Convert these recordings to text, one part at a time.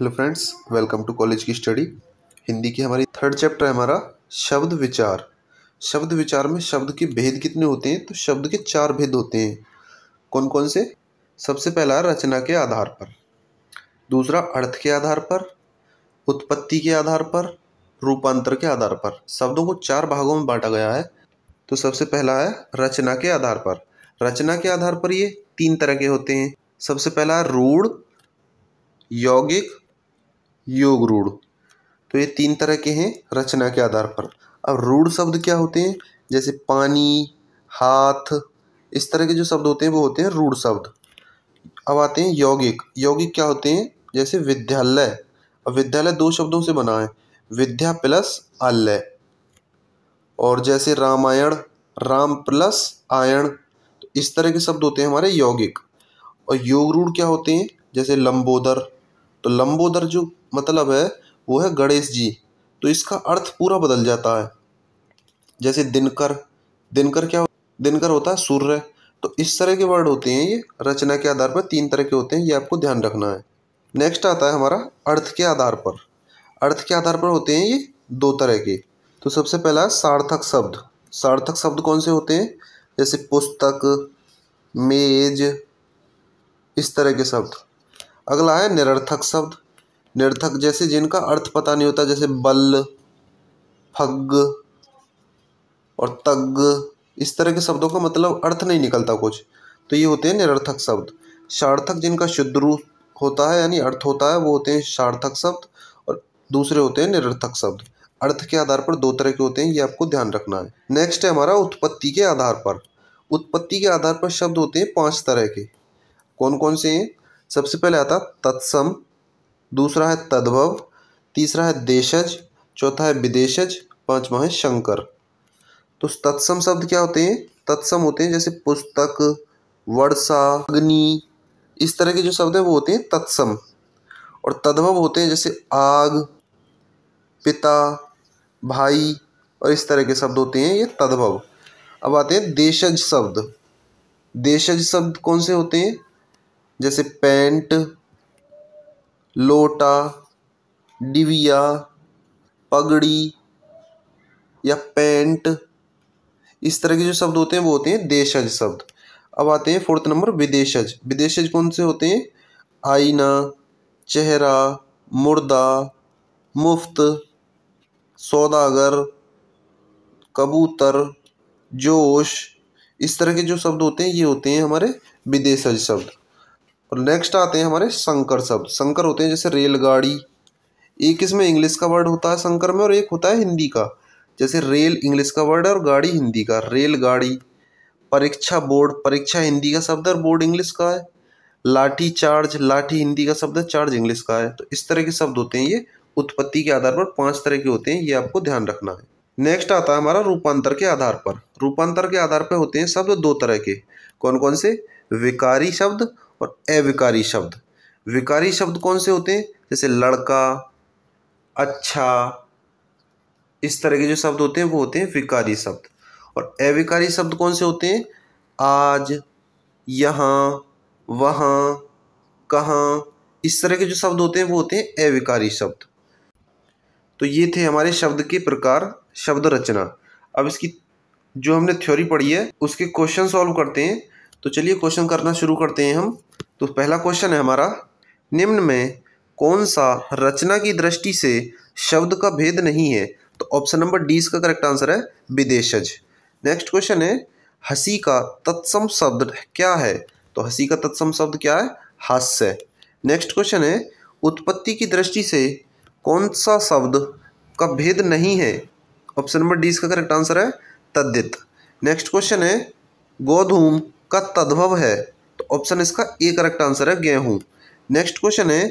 hello friends welcome to college की study Hindi की हमारी थर्ड चैप्टर है हमारा शब्द विचार शब्द विचार में शब्द के भेद कितने होते हैं तो शब्द के चार भेद होते हैं कौन कौन से सबसे पहला है रचना के आधार पर दूसरा अर्थ के आधार पर उत्पत्ति के आधार पर रूपांतर के आधार पर शब्दों को चार भागों में बांटा गया है तो सबसे पहला है रचना के आधार पर रचना के आधार पर ये तीन तरह के होते हैं सबसे पहला रूढ़ यौगिक योग रूढ़ तो ये तीन तरह के हैं रचना के आधार पर अब रूढ़ शब्द क्या होते हैं जैसे पानी हाथ इस तरह के जो शब्द होते हैं वो होते हैं रूढ़ शब्द अब आते हैं यौगिक यौगिक क्या होते हैं जैसे विद्यालय अब विद्यालय दो शब्दों से बना है विद्या प्लस आलय और जैसे रामायण राम प्लस आयण तो इस तरह के शब्द होते हैं हमारे यौगिक और योग रूढ़ क्या होते हैं जैसे लंबोदर तो लंबोदर जो मतलब है वो है गणेश जी तो इसका अर्थ पूरा बदल जाता है जैसे दिनकर दिनकर क्या दिनकर होता है सूर्य तो इस तरह के वर्ड होते हैं ये रचना के आधार पर तीन तरह के होते हैं ये आपको ध्यान रखना है नेक्स्ट आता है हमारा अर्थ के आधार पर अर्थ के आधार पर होते हैं ये दो तरह के तो सबसे पहला सार्थक शब्द सार्थक शब्द कौन से होते हैं जैसे पुस्तक मेज इस तरह के शब्द अगला है निरर्थक शब्द निर्थक जैसे जिनका अर्थ पता नहीं होता जैसे बल फग और तग इस तरह के शब्दों का मतलब अर्थ नहीं निकलता कुछ तो ये होते हैं निरर्थक शब्द सार्थक जिनका शुद्ध रूप होता है यानी अर्थ होता है वो होते हैं सार्थक शब्द और दूसरे होते हैं निरर्थक शब्द अर्थ के आधार पर दो तरह के होते हैं ये आपको ध्यान रखना है नेक्स्ट है हमारा उत्पत्ति के आधार पर उत्पत्ति के आधार पर शब्द होते हैं पांच तरह के कौन कौन से हैं सबसे पहले आता तत्सम दूसरा है तद्भव तीसरा है देशज चौथा है विदेशज पांचवा है शंकर तो तत्सम शब्द क्या होते हैं तत्सम होते हैं जैसे पुस्तक वर्षा अग्नि इस तरह के जो शब्द हैं वो होते हैं तत्सम और तद्भव होते हैं जैसे आग पिता भाई और इस तरह के शब्द होते हैं ये तद्भव अब आते हैं देशज शब्द देशज शब्द कौन से होते हैं जैसे पैंट लोटा डिविया पगड़ी या पैंट इस तरह के जो शब्द होते हैं वो होते हैं देशज शब्द अब आते हैं फोर्थ नंबर विदेशज विदेशज कौन से होते हैं आईना चेहरा मुर्दा मुफ्त सौदागर कबूतर जोश इस तरह के जो शब्द होते हैं ये होते हैं हमारे विदेशज शब्द और नेक्स्ट आते हैं हमारे संकर शब्द संकर होते हैं जैसे रेलगाड़ी एक इसमें इंग्लिश का वर्ड होता है संकर में और एक होता है हिंदी का जैसे रेल इंग्लिश का वर्ड है और गाड़ी हिंदी का रेलगाड़ी परीक्षा बोर्ड परीक्षा हिंदी का शब्द और बोर्ड इंग्लिश का है लाठी चार्ज लाठी हिंदी का शब्द है चार्ज इंग्लिश का है तो इस तरह के शब्द होते हैं ये उत्पत्ति के आधार पर पांच तरह के होते हैं ये आपको ध्यान रखना है नेक्स्ट आता है हमारा रूपांतर के आधार पर रूपांतर के आधार पर होते हैं शब्द दो तरह के कौन कौन से विकारी शब्द और अविकारी शब्द विकारी शब्द कौन से होते हैं जैसे लड़का अच्छा इस तरह के जो शब्द होते हैं वो होते हैं विकारी शब्द और अविकारी शब्द कौन से होते हैं आज यहाँ वहाँ कहाँ इस तरह के जो शब्द होते हैं वो होते हैं अविकारी शब्द तो ये थे हमारे शब्द के प्रकार शब्द रचना अब इसकी जो हमने थ्योरी पढ़ी है उसके क्वेश्चन सॉल्व करते हैं तो चलिए क्वेश्चन करना शुरू करते हैं हम तो पहला क्वेश्चन है हमारा निम्न में कौन सा रचना की दृष्टि से शब्द का भेद नहीं है तो ऑप्शन नंबर डी इसका करेक्ट आंसर है विदेशज नेक्स्ट क्वेश्चन है हंसी का तत्सम शब्द क्या है तो हंसी का तत्सम शब्द क्या है हास्य नेक्स्ट क्वेश्चन है उत्पत्ति की दृष्टि से कौन सा शब्द का भेद नहीं है ऑप्शन नंबर डी इसका करेक्ट आंसर है तद्दित नेक्स्ट क्वेश्चन है गोधूम का तद्भव है ऑप्शन इसका ए करेक्ट आंसर है गेहूं नेक्स्ट क्वेश्चन है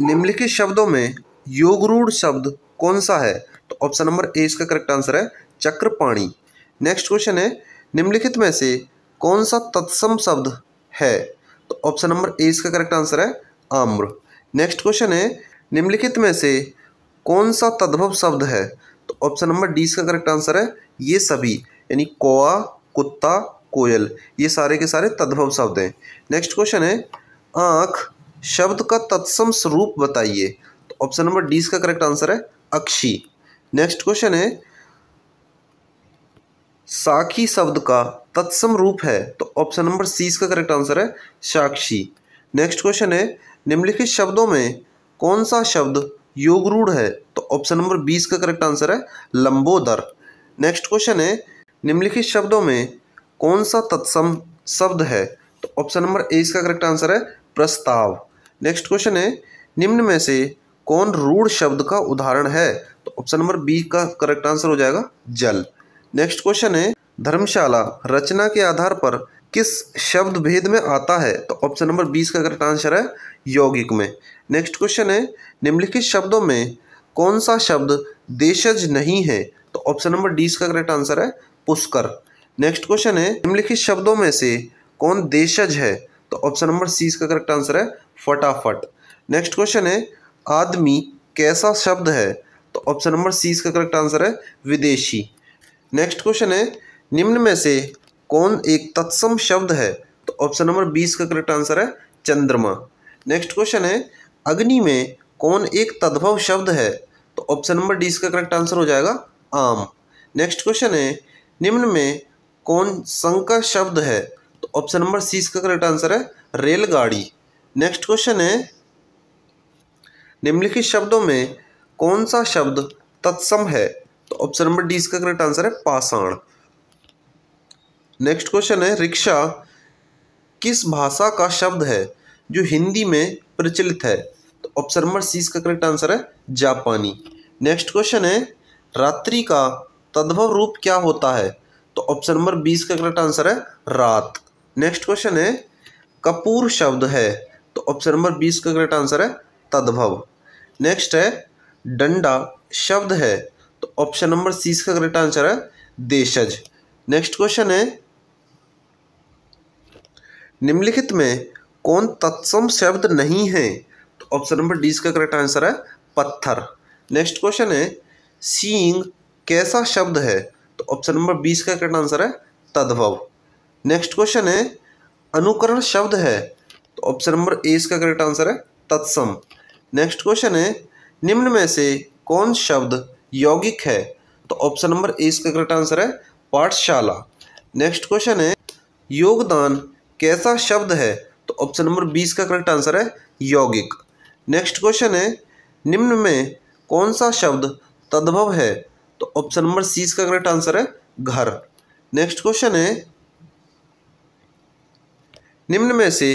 निम्नलिखित शब्दों में योगरूढ़ शब्द कौन सा है तो ऑप्शन नंबर ए इसका करेक्ट आंसर है चक्रपाणी नेक्स्ट क्वेश्चन है निम्नलिखित में से कौन सा तत्सम शब्द है तो ऑप्शन नंबर ए इसका करेक्ट आंसर है आम्र नेक्स्ट क्वेश्चन है निम्नलिखित में से कौन सा तद्भव शब्द है तो ऑप्शन नंबर डी इसका करेक्ट आंसर है ये सभी यानी कौआ कुत्ता कोयल ये सारे के सारे तद्भव शब्द हैं नेक्स्ट क्वेश्चन है आँख शब्द का तत्सम स्वरूप बताइए तो ऑप्शन नंबर डी इसका करेक्ट आंसर है अक्षी नेक्स्ट क्वेश्चन है साखी शब्द का तत्सम रूप है तो ऑप्शन नंबर सी इसका करेक्ट आंसर है साक्षी नेक्स्ट क्वेश्चन है निम्नलिखित शब्दों में कौन सा शब्द योगरूढ़ है तो ऑप्शन नंबर बी इसका करेक्ट आंसर है लंबोदर नेक्स्ट क्वेश्चन है निम्नलिखित शब्दों में कौन सा तत्सम शब्द है तो ऑप्शन नंबर ए इसका करेक्ट आंसर है प्रस्ताव नेक्स्ट क्वेश्चन है निम्न में से कौन रूढ़ शब्द का उदाहरण है तो ऑप्शन नंबर बी का करेक्ट आंसर हो जाएगा जल नेक्स्ट क्वेश्चन है धर्मशाला रचना के आधार पर किस शब्द भेद में आता है तो ऑप्शन नंबर बीस का करेक्ट आंसर है यौगिक में नेक्स्ट क्वेश्चन है निम्नलिखित शब्दों में कौन सा शब्द देशज नहीं है तो ऑप्शन नंबर डी इसका करेक्ट आंसर है पुष्कर नेक्स्ट क्वेश्चन है निम्नलिखित शब्दों में से कौन देशज है तो ऑप्शन नंबर सी इसका करेक्ट आंसर है फटाफट नेक्स्ट क्वेश्चन है आदमी कैसा शब्द है तो ऑप्शन नंबर सी इसका करेक्ट आंसर है विदेशी नेक्स्ट क्वेश्चन है निम्न में से कौन एक तत्सम शब्द है तो ऑप्शन नंबर बीस का करेक्ट आंसर है चंद्रमा नेक्स्ट क्वेश्चन है अग्नि में कौन एक तद्भव शब्द है तो ऑप्शन नंबर डी इसका करेक्ट आंसर हो जाएगा आम नेक्स्ट क्वेश्चन है निम्न में कौन संकर शब्द है तो ऑप्शन नंबर सी इसका करेक्ट आंसर है रेलगाड़ी नेक्स्ट क्वेश्चन है निम्नलिखित शब्दों में कौन सा शब्द तत्सम है तो ऑप्शन नंबर डी इसका करेक्ट आंसर है पाषाण नेक्स्ट क्वेश्चन है रिक्शा किस भाषा का शब्द है जो हिंदी में प्रचलित है तो ऑप्शन नंबर सी इसका करेक्ट आंसर है जापानी नेक्स्ट क्वेश्चन है रात्रि का तद्भव रूप क्या होता है तो ऑप्शन नंबर बीस का करेक्ट आंसर है रात नेक्स्ट क्वेश्चन है कपूर शब्द है तो ऑप्शन नंबर बीस का करेक्ट आंसर है तद्भव नेक्स्ट है डंडा शब्द है तो ऑप्शन नंबर सी का करेक्ट आंसर है देशज नेक्स्ट क्वेश्चन है निम्नलिखित में कौन तत्सम शब्द नहीं है तो ऑप्शन नंबर डी का करेक्ट आंसर है पत्थर नेक्स्ट क्वेश्चन है सींग कैसा शब्द है तो ऑप्शन नंबर बीस का करेक्ट आंसर है तद्भव नेक्स्ट क्वेश्चन है अनुकरण शब्द है तो ऑप्शन नंबर ए इसका करेक्ट आंसर है तत्सम नेक्स्ट क्वेश्चन है निम्न में से कौन शब्द यौगिक है तो ऑप्शन नंबर ए इसका करेक्ट आंसर है पाठशाला नेक्स्ट क्वेश्चन है योगदान कैसा शब्द है तो ऑप्शन नंबर बीस का करेक्ट आंसर है यौगिक नेक्स्ट क्वेश्चन है निम्न में कौन सा शब्द तद्भव है तो ऑप्शन नंबर सी इसका करेक्ट आंसर है घर नेक्स्ट क्वेश्चन है निम्न में से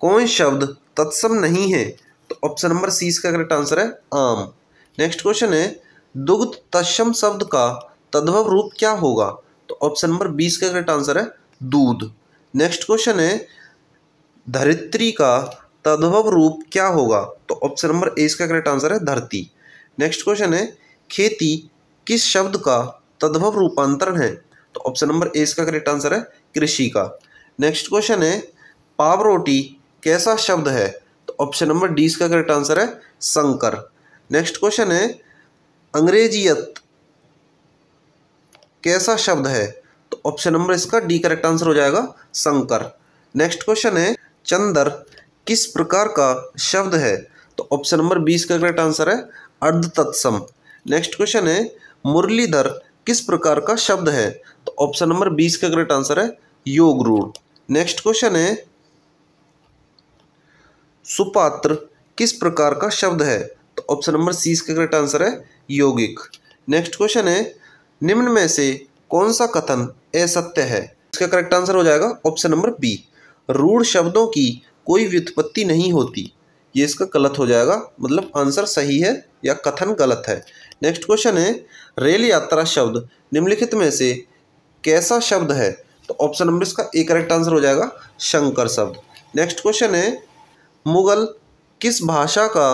कौन शब्द तत्सम नहीं है तो ऑप्शन नंबर सी इसका करेक्ट आंसर है आम नेक्स्ट क्वेश्चन है दुग्ध तत्सम शब्द का तद्भव रूप क्या होगा तो ऑप्शन नंबर बीस का करेक्ट आंसर है दूध नेक्स्ट क्वेश्चन है धरित्री का तद्भव रूप क्या होगा तो ऑप्शन नंबर ए इसका करेक्ट आंसर है धरती नेक्स्ट क्वेश्चन है खेती किस शब्द का तद्भव रूपांतरण है तो ऑप्शन नंबर ए इसका करेक्ट आंसर है कृषि का नेक्स्ट क्वेश्चन है पावरोटी कैसा शब्द है तो ऑप्शन नंबर डी इसका करेक्ट आंसर है संकर नेक्स्ट क्वेश्चन है अंग्रेजियत कैसा शब्द है तो ऑप्शन नंबर इसका डी करेक्ट आंसर हो जाएगा संकर नेक्स्ट क्वेश्चन है चंदर किस प्रकार का शब्द है तो ऑप्शन नंबर बीस का करेक्ट आंसर है अर्ध तत्सम नेक्स्ट क्वेश्चन है मुरलीधर किस प्रकार का शब्द है तो ऑप्शन नंबर बीस का करेक्ट आंसर है योग रूढ़ नेक्स्ट क्वेश्चन है सुपात्र किस प्रकार का शब्द है तो ऑप्शन नंबर सी इसका करेक्ट आंसर है यौगिक नेक्स्ट क्वेश्चन है निम्न में से कौन सा कथन असत्य है इसका करेक्ट आंसर हो जाएगा ऑप्शन नंबर बी रूढ़ शब्दों की कोई व्युत्पत्ति नहीं होती ये इसका गलत हो जाएगा मतलब आंसर सही है या कथन गलत है नेक्स्ट क्वेश्चन है रेल यात्रा शब्द निम्नलिखित में से कैसा शब्द है तो ऑप्शन नंबर इसका एक करेक्ट आंसर हो जाएगा शंकर शब्द नेक्स्ट क्वेश्चन है मुगल किस भाषा का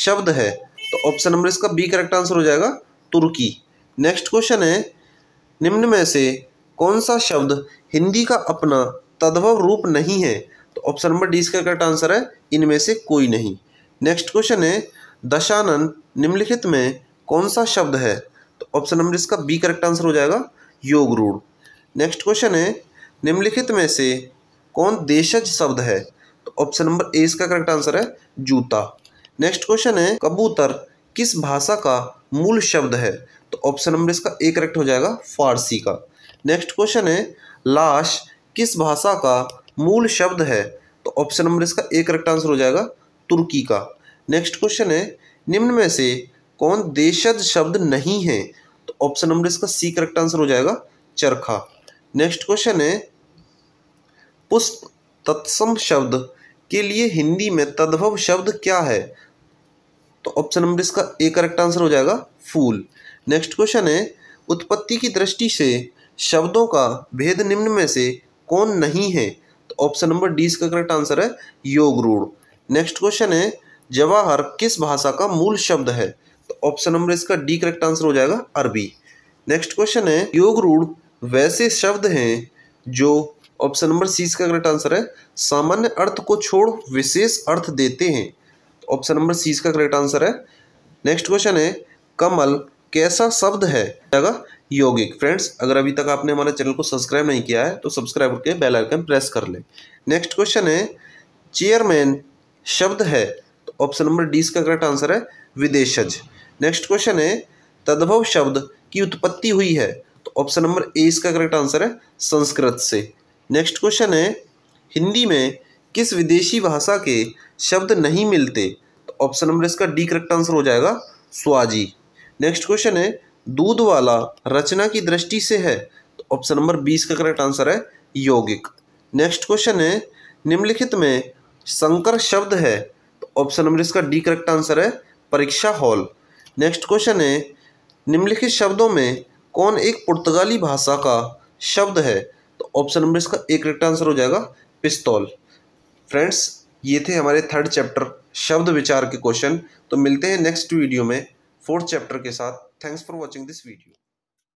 शब्द है तो ऑप्शन नंबर इसका बी करेक्ट आंसर हो जाएगा तुर्की नेक्स्ट क्वेश्चन है निम्न में से कौन सा शब्द हिंदी का अपना तद्भव रूप नहीं है तो ऑप्शन नंबर डी इसका करेक्ट आंसर है इनमें से कोई नहीं नेक्स्ट क्वेश्चन है दशानन निम्नलिखित में कौन सा शब्द है तो ऑप्शन नंबर इसका बी करेक्ट आंसर हो जाएगा योग रूढ़ नेक्स्ट क्वेश्चन है निम्नलिखित में से कौन देशज शब्द है तो ऑप्शन नंबर ए इसका करेक्ट आंसर है जूता नेक्स्ट क्वेश्चन है कबूतर किस भाषा का मूल शब्द है तो ऑप्शन नंबर इसका ए करेक्ट हो जाएगा फारसी का नेक्स्ट क्वेश्चन है लाश किस भाषा का मूल शब्द है तो ऑप्शन नंबर इसका ए करेक्ट आंसर हो जाएगा तुर्की का नेक्स्ट क्वेश्चन है निम्न में से कौन देशज शब्द नहीं है तो ऑप्शन नंबर इसका सी करेक्ट आंसर हो जाएगा चरखा नेक्स्ट क्वेश्चन है पुष्प तत्सम शब्द के लिए हिंदी में तद्भव शब्द क्या है तो ऑप्शन नंबर इसका ए करेक्ट आंसर हो जाएगा फूल नेक्स्ट क्वेश्चन है उत्पत्ति की दृष्टि से शब्दों का भेद निम्न में से कौन नहीं है तो ऑप्शन नंबर डी इसका करेक्ट आंसर है योग रूढ़ नेक्स्ट क्वेश्चन है जवाहर किस भाषा का मूल शब्द है तो ऑप्शन नंबर इसका डी करेक्ट आंसर हो जाएगा अरबी नेक्स्ट क्वेश्चन है योग रूढ़ वैसे शब्द हैं जो ऑप्शन नंबर सी इसका करेक्ट आंसर है सामान्य अर्थ को छोड़ विशेष अर्थ देते हैं तो ऑप्शन नंबर सी इसका करेक्ट आंसर है नेक्स्ट क्वेश्चन है कमल कैसा शब्द है जाएगा यौगिक फ्रेंड्स अगर अभी तक आपने हमारे चैनल को सब्सक्राइब नहीं किया है तो सब्सक्राइब करके बेल आइकन प्रेस कर लें नेक्स्ट क्वेश्चन है चेयरमैन शब्द है तो ऑप्शन नंबर डी इसका करेक्ट आंसर है विदेशज नेक्स्ट क्वेश्चन है तद्भव शब्द की उत्पत्ति हुई है तो ऑप्शन नंबर ए इसका करेक्ट आंसर है संस्कृत से नेक्स्ट क्वेश्चन है हिंदी में किस विदेशी भाषा के शब्द नहीं मिलते तो ऑप्शन नंबर इसका डी करेक्ट आंसर हो जाएगा स्वाजी नेक्स्ट क्वेश्चन है दूध वाला रचना की दृष्टि से है तो ऑप्शन नंबर बीस का करेक्ट आंसर है यौगिक नेक्स्ट क्वेश्चन है निम्नलिखित में संकर शब्द है तो ऑप्शन नंबर इसका डी करेक्ट आंसर है परीक्षा हॉल नेक्स्ट क्वेश्चन है निम्नलिखित शब्दों में कौन एक पुर्तगाली भाषा का शब्द है तो ऑप्शन नंबर इसका एक करेक्ट आंसर हो जाएगा पिस्तौल फ्रेंड्स ये थे हमारे थर्ड चैप्टर शब्द विचार के क्वेश्चन तो मिलते हैं नेक्स्ट वीडियो में फोर्थ चैप्टर के साथ thanks for watching this video